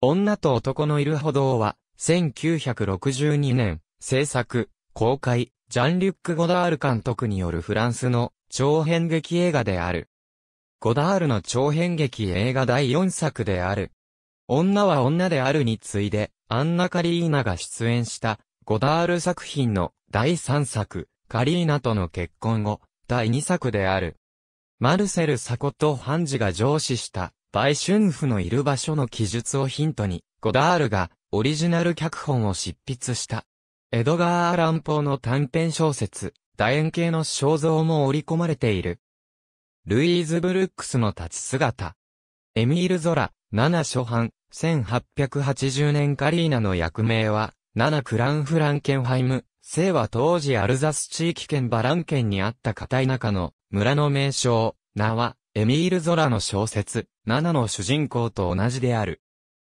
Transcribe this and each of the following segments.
女と男のいる歩道は、1962年、制作、公開、ジャン・リュック・ゴダール監督によるフランスの長編劇映画である。ゴダールの長編劇映画第4作である。女は女であるに次いで、アンナ・カリーナが出演した、ゴダール作品の第3作、カリーナとの結婚後、第2作である。マルセル・サコとハンジが上司した、売春婦のいる場所の記述をヒントに、ゴダールがオリジナル脚本を執筆した。エドガー・アランポーの短編小説、楕円形の肖像も織り込まれている。ルイーズ・ブルックスの立ち姿。エミール・ゾラ、7初版、1880年カリーナの役名は、7クラン・フランケンハイム、姓は当時アルザス地域圏バラン県にあった片田舎の村の名称、名は、エミール・ゾラの小説、7の主人公と同じである。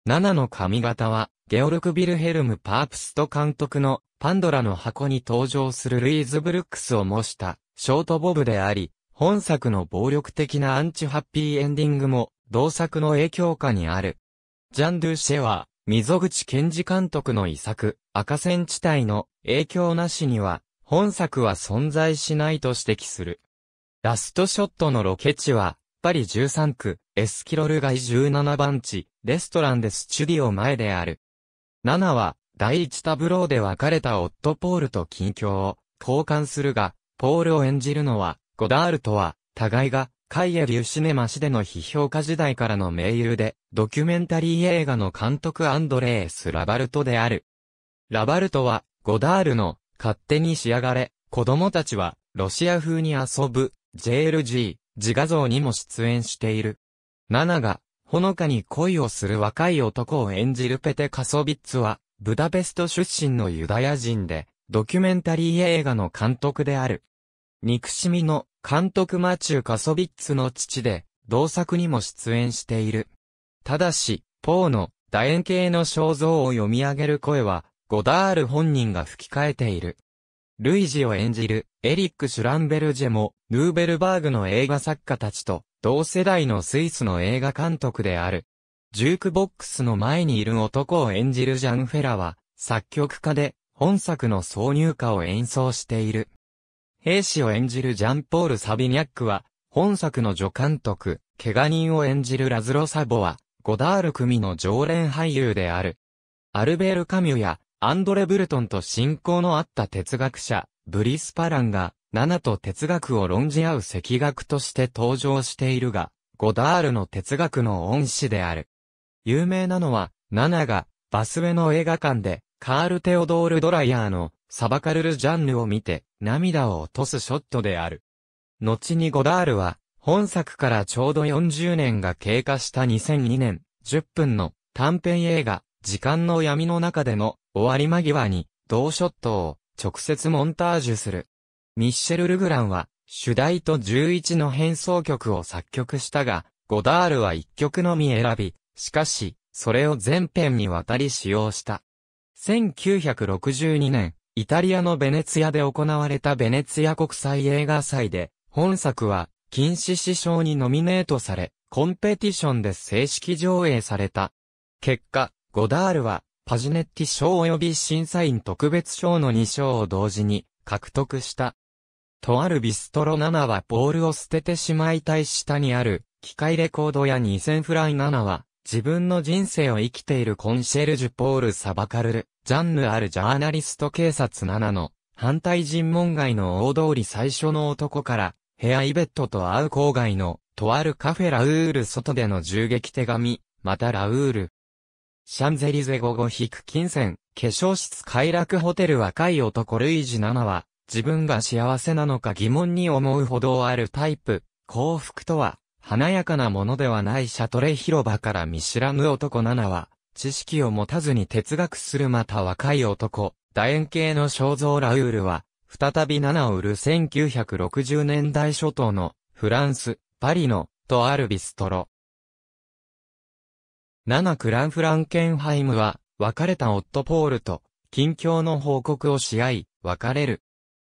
7の髪型は、ゲオルク・ビルヘルム・パープスト監督のパンドラの箱に登場するルイーズ・ブルックスを模したショートボブであり、本作の暴力的なアンチハッピーエンディングも同作の影響下にある。ジャン・ドゥ・シェは、溝口健二監督の遺作、赤線地帯の影響なしには、本作は存在しないと指摘する。ラストショットのロケ地は、パリ13区、エスキロル街17番地、レストランでスチュディオ前である。ナナは、第一タブローで別れた夫ポールと近況を交換するが、ポールを演じるのは、ゴダールとは、互いが、カイエ・リュシネマ氏での批評家時代からの盟友で、ドキュメンタリー映画の監督アンドレース・ラバルトである。ラバルトは、ゴダールの、勝手に仕上がれ、子供たちは、ロシア風に遊ぶ、JLG、自画像にも出演している。ナナが、ほのかに恋をする若い男を演じるペテ・カソビッツは、ブダペスト出身のユダヤ人で、ドキュメンタリー映画の監督である。憎しみの監督マチュー・カソビッツの父で、同作にも出演している。ただし、ポーの楕円形の肖像を読み上げる声は、ゴダール本人が吹き替えている。ルイジを演じるエリック・シュランベルジェも、ヌーベルバーグの映画作家たちと同世代のスイスの映画監督である。ジュークボックスの前にいる男を演じるジャン・フェラは、作曲家で、本作の挿入歌を演奏している。兵士を演じるジャンポール・サビニャックは、本作の助監督、怪我人を演じるラズロ・サボは、ゴダール組の常連俳優である。アルベール・カミュや、アンドレ・ブルトンと親交のあった哲学者、ブリス・パランが、ナと哲学を論じ合う赤学として登場しているが、ゴダールの哲学の恩師である。有名なのは、ナが、バスウェの映画館で、カール・テオドール・ドライヤーの、サバカルル・ジャンヌを見て、涙を落とすショットである。後にゴダールは、本作からちょうど40年が経過した2002年、10分の短編映画、時間の闇の中での終わり間際に、同ショットを直接モンタージュするミッシェル・ルグランは、主題と11の変奏曲を作曲したが、ゴダールは1曲のみ選び、しかし、それを全編にわたり使用した。1962年、イタリアのベネツィアで行われたベネツィア国際映画祭で、本作は、禁止師賞にノミネートされ、コンペティションで正式上映された。結果、ゴダールは、パジネッティ賞及び審査員特別賞の2賞を同時に獲得した。とあるビストロ7はボールを捨ててしまいたい下にある、機械レコードや2000フライ7は、自分の人生を生きているコンシェルジュポール・サバカルル、ジャンヌあるジャーナリスト警察7の、反対尋問街の大通り最初の男から、ヘアイベットと会う郊外の、とあるカフェラウール外での銃撃手紙、またラウール。シャンゼリゼ午後引く金銭、化粧室快楽ホテル若い男ルイジ7は、自分が幸せなのか疑問に思うほどあるタイプ、幸福とは、華やかなものではないシャトレ広場から見知らぬ男7は、知識を持たずに哲学するまた若い男、楕円形の肖像ラウールは、再び7を売る1960年代初頭の、フランス、パリの、とあるビストロ。7クラン・フランケンハイムは、別れた夫ポールと、近況の報告をし合い、別れる。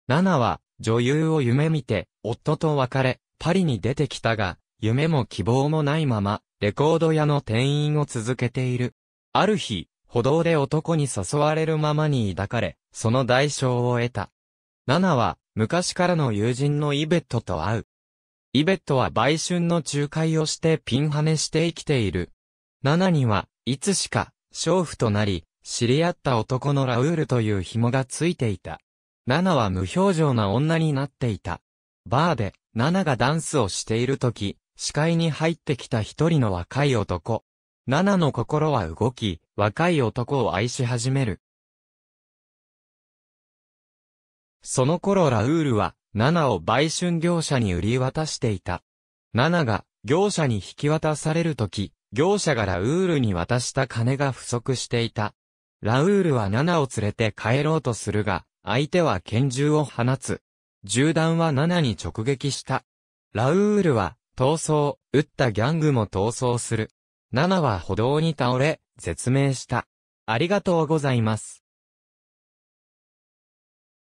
ナナは、女優を夢見て、夫と別れ、パリに出てきたが、夢も希望もないまま、レコード屋の店員を続けている。ある日、歩道で男に誘われるままに抱かれ、その代償を得た。ナナは、昔からの友人のイベットと会う。イベットは売春の仲介をしてピンハネして生きている。ナナには、いつしか、娼婦となり、知り合った男のラウールという紐がついていた。ナナは無表情な女になっていた。バーで、ナナがダンスをしているとき、視界に入ってきた一人の若い男。ナナの心は動き、若い男を愛し始める。その頃ラウールは、ナナを売春業者に売り渡していた。ナナが、業者に引き渡されるとき、業者がラウールに渡した金が不足していた。ラウールはナナを連れて帰ろうとするが、相手は拳銃を放つ。銃弾は7に直撃した。ラウールは、逃走、撃ったギャングも逃走する。7は歩道に倒れ、絶命した。ありがとうございます。